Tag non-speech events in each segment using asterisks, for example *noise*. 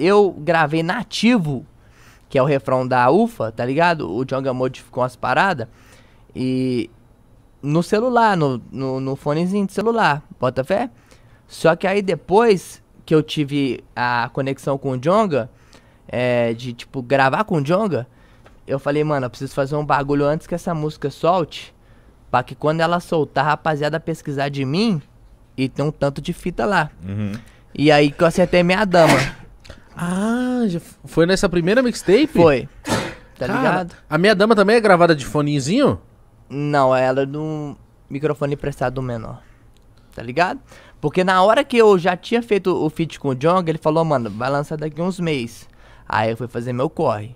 eu gravei nativo, que é o refrão da UFA, tá ligado? O Jonga modificou umas paradas. E no celular, no, no, no fonezinho de celular, bota fé? Só que aí depois que eu tive a conexão com o Jonga é, de tipo gravar com o Jonga, eu falei, mano, eu preciso fazer um bagulho antes que essa música solte, para que quando ela soltar, a rapaziada pesquisar de mim e tem um tanto de fita lá. Uhum. E aí que eu acertei minha dama. Ah, já foi nessa primeira mixtape? Foi. Tá Cara, ligado? A minha dama também é gravada de fonezinho? Não, é ela é do microfone emprestado menor. Tá ligado? Porque na hora que eu já tinha feito o feat com o Jong, ele falou, mano, vai lançar daqui uns meses. Aí eu fui fazer meu corre.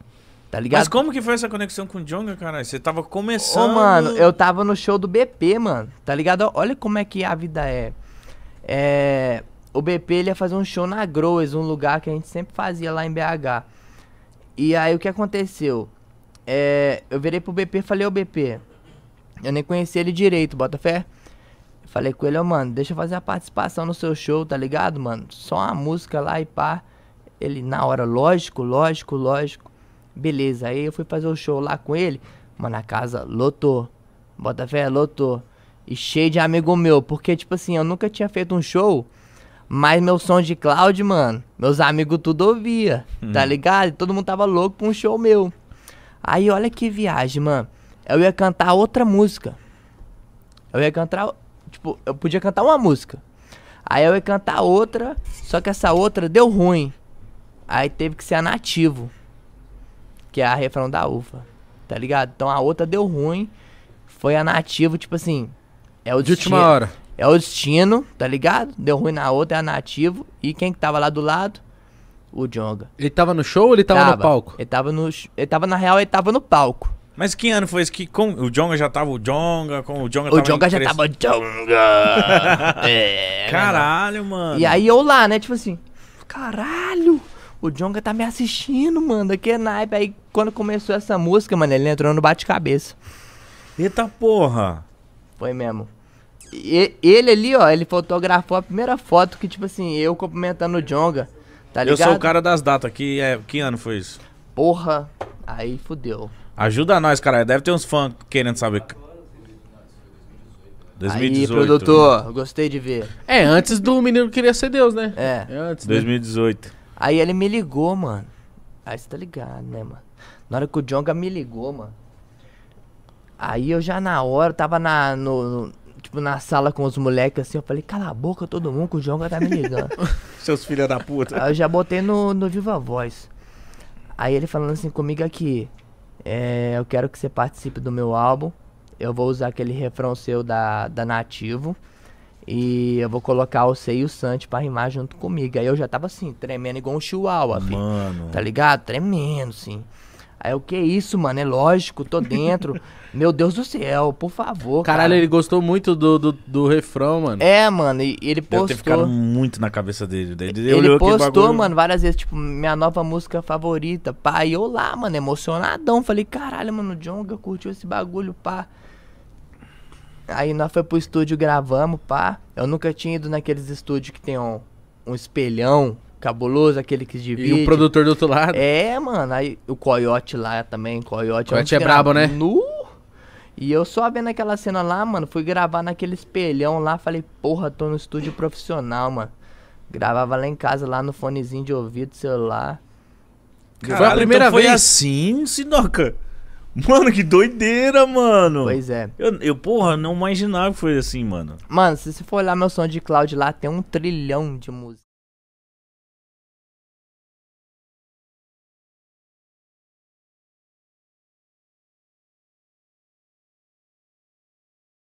Tá ligado? Mas como que foi essa conexão com o Jong, caralho? Você tava começando. Ô, mano, eu tava no show do BP, mano. Tá ligado? Olha como é que a vida é. É o BP ele ia fazer um show na Groes, um lugar que a gente sempre fazia lá em BH. E aí o que aconteceu? É, eu virei pro BP e falei, ô BP, eu nem conheci ele direito, Botafé. Falei com ele, ô oh, mano, deixa eu fazer a participação no seu show, tá ligado, mano? Só uma música lá e pá. Ele, na hora, lógico, lógico, lógico. Beleza, aí eu fui fazer o show lá com ele. Mano, a casa lotou. Botafé lotou. E cheio de amigo meu, porque, tipo assim, eu nunca tinha feito um show mas meu som de cloud, mano, meus amigos tudo ouvia, hum. tá uhum. ligado? E todo mundo tava louco pra um show meu. Aí olha que viagem, mano. Eu ia cantar outra música. Eu ia cantar, tipo, eu podia cantar uma música. Aí eu ia cantar outra, só que essa outra deu ruim. Aí teve que ser a nativo, que é a refrão da ufa, tá ligado? Então a outra deu ruim, foi a nativo, tipo assim, é o de última hora. É o destino, tá ligado? Deu ruim na outra, é a nativo. E quem que tava lá do lado? O Jonga. Ele tava no show ou ele tava, tava, no palco? Ele tava no. Ele tava, na real, ele tava no palco. Mas que ano foi esse que com, o Jonga já tava o Jonga, com o Jonga O Jonga já tava o Jonga. *laughs* é, *laughs* caralho, mano. E aí eu lá, né, tipo assim, caralho, o Jonga tá me assistindo, mano, Aqui é naipe. Aí quando começou essa música, mano, ele entrou no bate-cabeça. Eita porra. Foi mesmo ele ali, ó, ele fotografou a primeira foto que, tipo assim, eu cumprimentando o Jonga. Tá ligado? Eu sou o cara das datas. Que, é, que ano foi isso? Porra, aí fudeu. Ajuda nós, cara. Deve ter uns fãs querendo saber. 2018. Aí, produtor, né? gostei de ver. É, antes do menino queria ser Deus, né? É. é antes 2018. Né? Aí ele me ligou, mano. Aí você tá ligado, né, mano? Na hora que o Jonga me ligou, mano. Aí eu já na hora tava na, no, no tipo, na sala com os moleques, assim, eu falei, cala a boca todo mundo que o Jonga tá me ligando. *laughs* Seus filha da puta. Aí eu já botei no, no Viva Voz. Aí ele falando assim comigo aqui, é, eu quero que você participe do meu álbum, eu vou usar aquele refrão seu da, da Nativo, e eu vou colocar o Sei e o Santi pra rimar junto comigo. Aí eu já tava assim, tremendo igual um chihuahua, filho. Assim. Mano. Tá ligado? Tremendo, sim. Aí o que é isso, mano? É lógico, tô dentro. *laughs* Meu Deus do céu, por favor. Caralho, cara. ele gostou muito do, do, do, refrão, mano. É, mano, e ele postou. Deve ter ficado muito na cabeça dele. Ele, ele postou, mano, várias vezes, tipo, minha nova música favorita, pá. E eu lá, mano, emocionadão. Falei, caralho, mano, o Jonga curtiu esse bagulho, pá. Aí nós foi pro estúdio, gravamos, pá. Eu nunca tinha ido naqueles estúdios que tem um, um espelhão cabuloso, aquele que divide. E o produtor do outro lado. É, mano. Aí o Coyote lá também, Coyote. Coyote é brabo, né? Nu! E eu só vendo aquela cena lá, mano, fui gravar naquele espelhão lá, falei, porra, tô no estúdio profissional, mano. Gravava lá em casa, lá no fonezinho de ouvido, celular. Caralho, foi a primeira então vez. assim, Sinoca. Mano, que doideira, mano. Pois é. Eu, eu, porra, não imaginava que foi assim, mano. Mano, se você for olhar meu som de cloud lá, tem um trilhão de música.